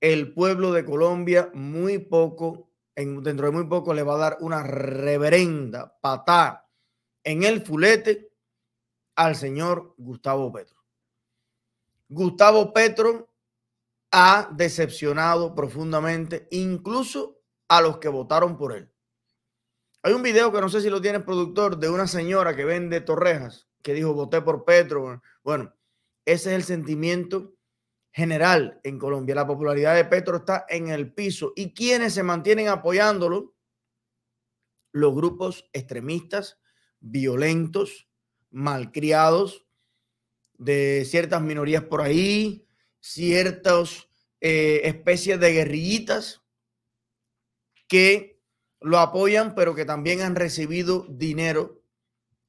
el pueblo de Colombia muy poco, dentro de muy poco le va a dar una reverenda patada en el fulete al señor Gustavo Petro. Gustavo Petro ha decepcionado profundamente incluso a los que votaron por él. Hay un video que no sé si lo tiene el productor de una señora que vende torrejas que dijo voté por Petro. Bueno, ese es el sentimiento general en Colombia. La popularidad de Petro está en el piso. ¿Y quienes se mantienen apoyándolo? Los grupos extremistas, violentos, malcriados, de ciertas minorías por ahí, ciertas eh, especies de guerrillitas que lo apoyan, pero que también han recibido dinero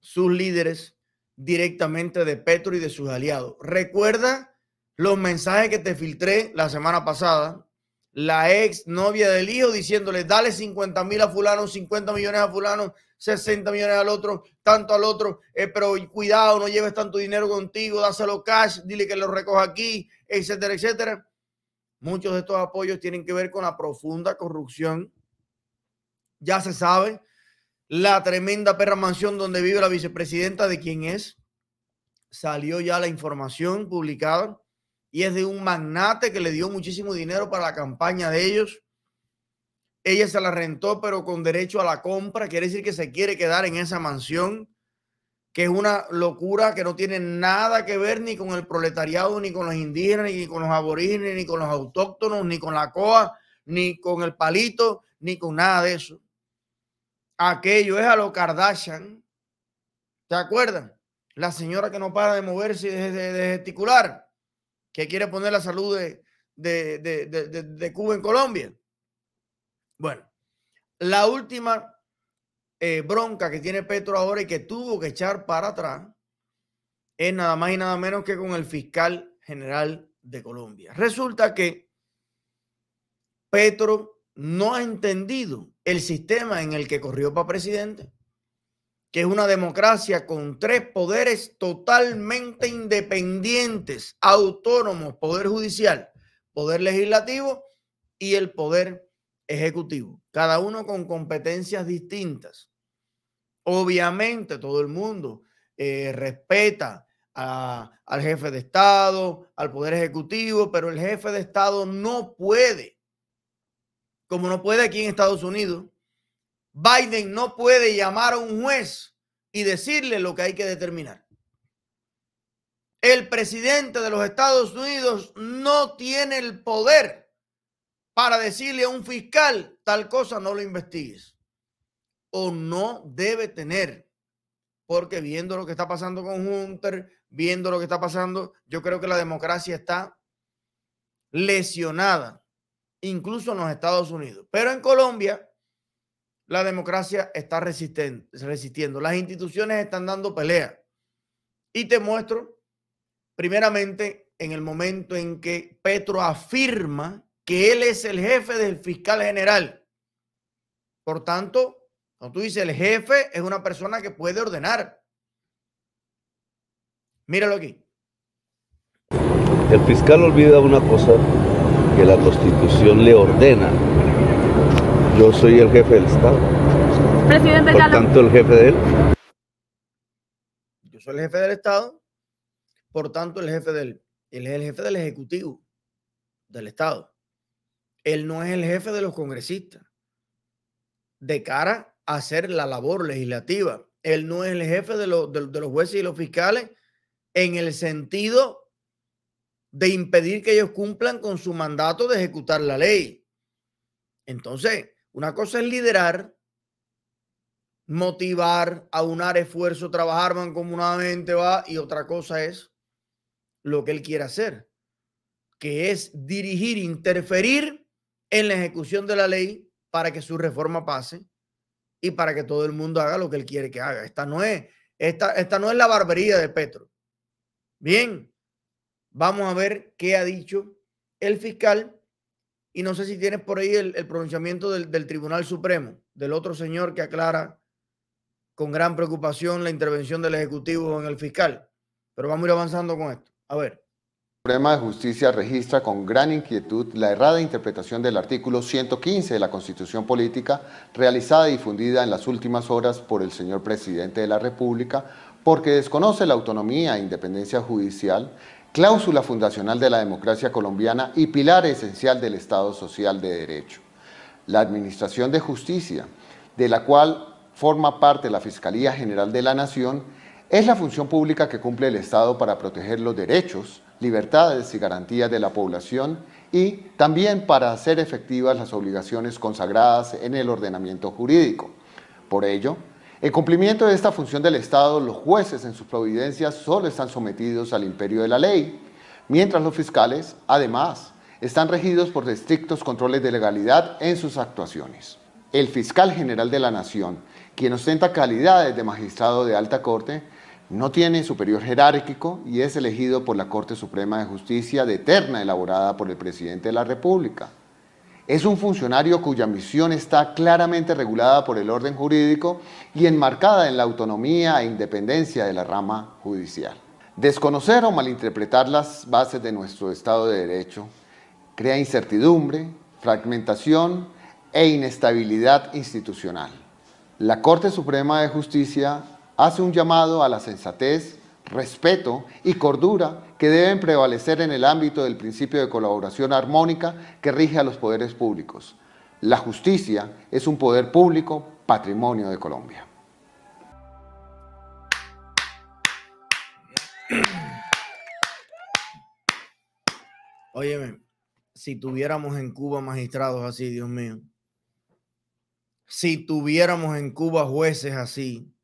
sus líderes directamente de Petro y de sus aliados. Recuerda los mensajes que te filtré la semana pasada, la ex novia del hijo diciéndole, dale 50 mil a fulano, 50 millones a fulano, 60 millones al otro, tanto al otro, eh, pero cuidado, no lleves tanto dinero contigo, dáselo cash, dile que lo recoja aquí, etcétera, etcétera. Muchos de estos apoyos tienen que ver con la profunda corrupción. Ya se sabe la tremenda perra mansión donde vive la vicepresidenta de quién es. Salió ya la información publicada y es de un magnate que le dio muchísimo dinero para la campaña de ellos. Ella se la rentó, pero con derecho a la compra. Quiere decir que se quiere quedar en esa mansión, que es una locura que no tiene nada que ver ni con el proletariado, ni con los indígenas, ni con los aborígenes, ni con los autóctonos, ni con la coa, ni con el palito, ni con nada de eso. Aquello es a lo Kardashian. ¿Te acuerdas? La señora que no para de moverse y de gesticular que quiere poner la salud de, Cuba en Colombia. Bueno, la última eh, bronca que tiene Petro ahora y que tuvo que echar para atrás es nada más y nada menos que con el fiscal general de Colombia. Resulta que Petro no ha entendido el sistema en el que corrió para presidente que es una democracia con tres poderes totalmente independientes, autónomos, poder judicial, poder legislativo y el poder ejecutivo, cada uno con competencias distintas. Obviamente todo el mundo eh, respeta al jefe de Estado, al poder ejecutivo, pero el jefe de Estado no puede, como no puede aquí en Estados Unidos, Biden no puede llamar a un juez y decirle lo que hay que determinar. El presidente de los Estados Unidos no tiene el poder para decirle a un fiscal tal cosa no lo investigues. O no debe tener. Porque viendo lo que está pasando con Hunter, viendo lo que está pasando, yo creo que la democracia está lesionada, incluso en los Estados Unidos. Pero en Colombia la democracia está resistiendo. Las instituciones están dando pelea. Y te muestro, primeramente, en el momento en que Petro afirma que él es el jefe del fiscal general. Por tanto, cuando tú dices el jefe, es una persona que puede ordenar. Míralo aquí. El fiscal olvida una cosa que la constitución le ordena yo soy el jefe del Estado. Presidente Por tanto, el jefe de él. Yo soy el jefe del Estado. Por tanto, el jefe del. es el jefe del Ejecutivo del Estado. Él no es el jefe de los congresistas. De cara a hacer la labor legislativa. Él no es el jefe de, de los jueces y los fiscales en el sentido de impedir que ellos cumplan con su mandato de ejecutar la ley. Entonces, una cosa es liderar, motivar, aunar esfuerzo, trabajar mancomunadamente, va, y otra cosa es lo que él quiere hacer, que es dirigir, interferir en la ejecución de la ley para que su reforma pase y para que todo el mundo haga lo que él quiere que haga. Esta no es, esta, esta no es la barbería de Petro. Bien, vamos a ver qué ha dicho el fiscal y no sé si tienes por ahí el, pronunciamiento del, Tribunal Supremo, del otro señor que aclara con gran preocupación la intervención del Ejecutivo en el fiscal. Pero vamos a ir avanzando con esto. A ver. El Supremo de Justicia registra con gran inquietud la errada interpretación del artículo 115 de la Constitución Política realizada y difundida en las últimas horas por el señor presidente de la República porque desconoce la autonomía e independencia judicial cláusula fundacional de la democracia colombiana y pilar esencial del Estado Social de Derecho. La Administración de Justicia, de la cual forma parte la Fiscalía General de la Nación, es la función pública que cumple el Estado para proteger los derechos, libertades y garantías de la población y también para hacer efectivas las obligaciones consagradas en el ordenamiento jurídico. Por ello, en cumplimiento de esta función del Estado, los jueces en sus providencias solo están sometidos al imperio de la ley, mientras los fiscales, además, están regidos por estrictos controles de legalidad en sus actuaciones. El fiscal general de la Nación, quien ostenta calidades de magistrado de alta corte, no tiene superior jerárquico y es elegido por la Corte Suprema de Justicia de eterna elaborada por el presidente de la República. Es un funcionario cuya misión está claramente regulada por el orden jurídico y enmarcada en la autonomía e independencia de la rama judicial. Desconocer o malinterpretar las bases de nuestro Estado de Derecho crea incertidumbre, fragmentación e inestabilidad institucional. La Corte Suprema de Justicia hace un llamado a la sensatez, respeto y cordura que deben prevalecer en el ámbito del principio de colaboración armónica que rige a los poderes públicos. La justicia es un poder público patrimonio de Colombia. Óyeme, si tuviéramos en Cuba magistrados así, Dios mío. Si tuviéramos en Cuba jueces así.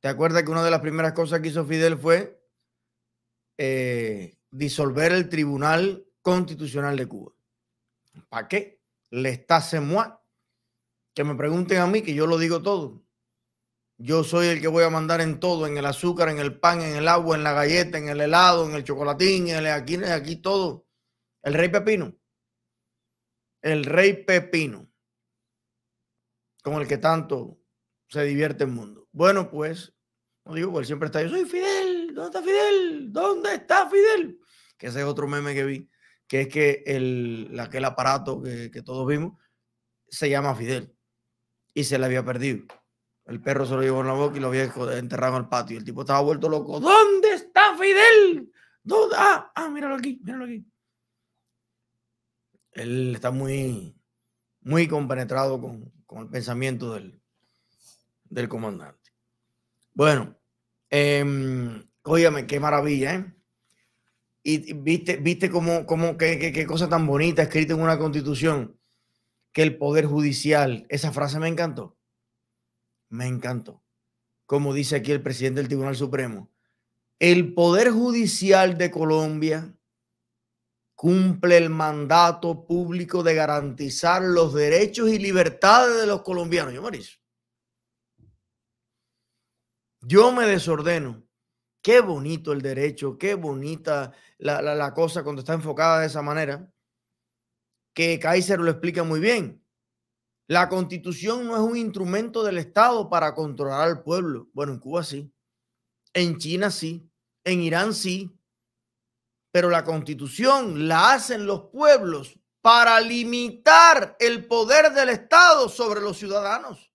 ¿Te acuerdas que una de las primeras cosas que hizo Fidel fue eh, disolver el Tribunal Constitucional de Cuba. ¿Para qué? Le está semuá Que me pregunten a mí, que yo lo digo todo. Yo soy el que voy a mandar en todo, en el azúcar, en el pan, en el agua, en la galleta, en el helado, en el chocolatín, en el aquí, en aquí todo. El rey Pepino. El rey Pepino. Con el que tanto se divierte el mundo. Bueno, pues, no digo, siempre está, yo soy Fidel. ¿Dónde está Fidel? ¿Dónde está Fidel? Que ese es otro meme que vi, que es que el, aquel aparato que, todos vimos se llama Fidel y se le había perdido. El perro se lo llevó en la boca y lo había enterrado en el patio. El tipo estaba vuelto loco. ¿Dónde está Fidel? ¿Dónde? Ah, ah míralo aquí, míralo aquí. Él está muy, muy compenetrado con, el pensamiento del, del comandante. Bueno, eh, Óyame, qué maravilla, ¿eh? Y, viste, viste cómo, cómo qué, cosa tan bonita escrita en una constitución que el Poder Judicial, esa frase me encantó, me encantó. Como dice aquí el presidente del Tribunal Supremo, el Poder Judicial de Colombia cumple el mandato público de garantizar los derechos y libertades de los colombianos. yo me desordeno Qué bonito el derecho, qué bonita la, cosa cuando está enfocada de esa manera, que Kaiser lo explica muy bien. La constitución no es un instrumento del Estado para controlar al pueblo. Bueno, en Cuba sí, en China sí, en Irán sí, pero la constitución la hacen los pueblos para limitar el poder del Estado sobre los ciudadanos.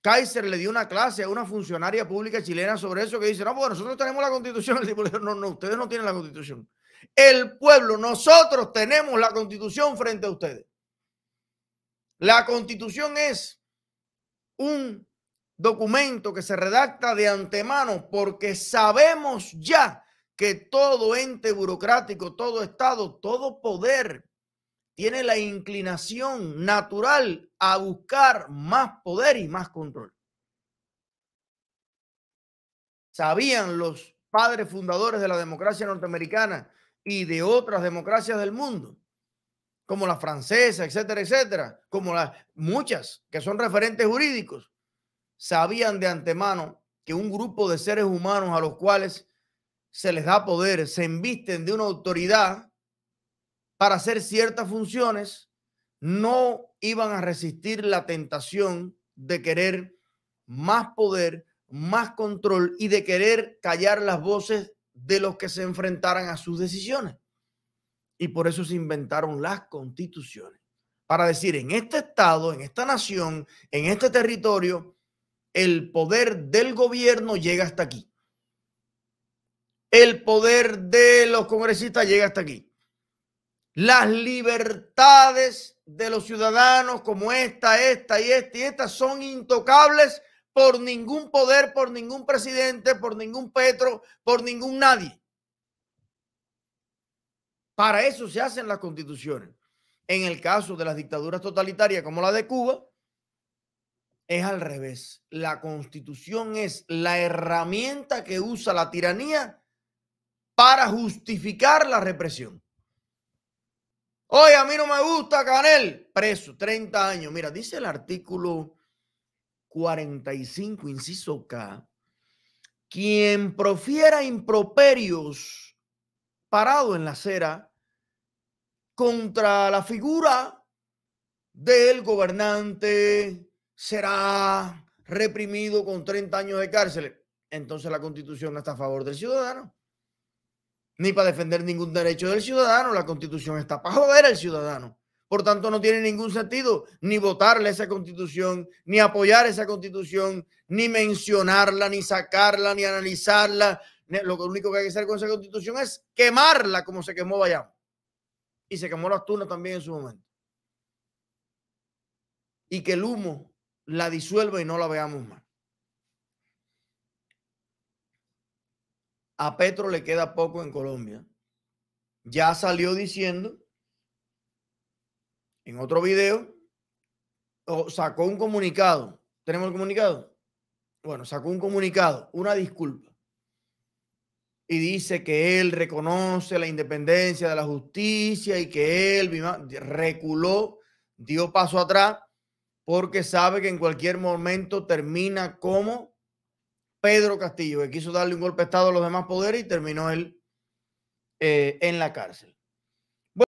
Kaiser le dio una clase a una funcionaria pública chilena sobre eso que dice, no, pues nosotros tenemos la constitución. no, no, ustedes no tienen la constitución. El pueblo, nosotros tenemos la constitución frente a ustedes. La constitución es un documento que se redacta de antemano porque sabemos ya que todo ente burocrático, todo Estado, todo poder tiene la inclinación natural a buscar más poder y más control. Sabían los padres fundadores de la democracia norteamericana y de otras democracias del mundo, como la francesa, etcétera, etcétera, como las muchas que son referentes jurídicos, sabían de antemano que un grupo de seres humanos a los cuales se les da poder, se embisten de una autoridad para hacer ciertas funciones, no iban a resistir la tentación de querer más poder, más control y de querer callar las voces de los que se enfrentaran a sus decisiones. Y por eso se inventaron las constituciones, para decir, en este estado, en esta nación, en este territorio, el poder del gobierno llega hasta aquí. El poder de los congresistas llega hasta aquí. Las libertades de los ciudadanos como esta, esta y esta y esta son intocables por ningún poder, por ningún presidente, por ningún Petro, por ningún nadie. Para eso se hacen las constituciones. En el caso de las dictaduras totalitarias como la de Cuba, es al revés. La constitución es la herramienta que usa la tiranía para justificar la represión. Oye, a mí no me gusta Canel. Preso, 30 años. Mira, dice el artículo 45, inciso K. Quien profiera improperios parado en la acera contra la figura del gobernante será reprimido con 30 años de cárcel. Entonces la constitución está a favor del ciudadano ni para defender ningún derecho del ciudadano. La constitución está para joder al ciudadano. Por tanto, no tiene ningún sentido ni votarle esa constitución, ni apoyar esa constitución, ni mencionarla, ni sacarla, ni analizarla. Lo único que hay que hacer con esa constitución es quemarla como se quemó Bayamo. Y se quemó las tunas también en su momento. Y que el humo la disuelva y no la veamos más. a Petro le queda poco en Colombia. Ya salió diciendo en otro video, sacó un comunicado. ¿Tenemos el comunicado? Bueno, sacó un comunicado, una disculpa. Y dice que él reconoce la independencia de la justicia y que él reculó, dio paso atrás, porque sabe que en cualquier momento termina como Pedro Castillo, que quiso darle un golpe de Estado a los demás poderes y terminó él eh, en la cárcel.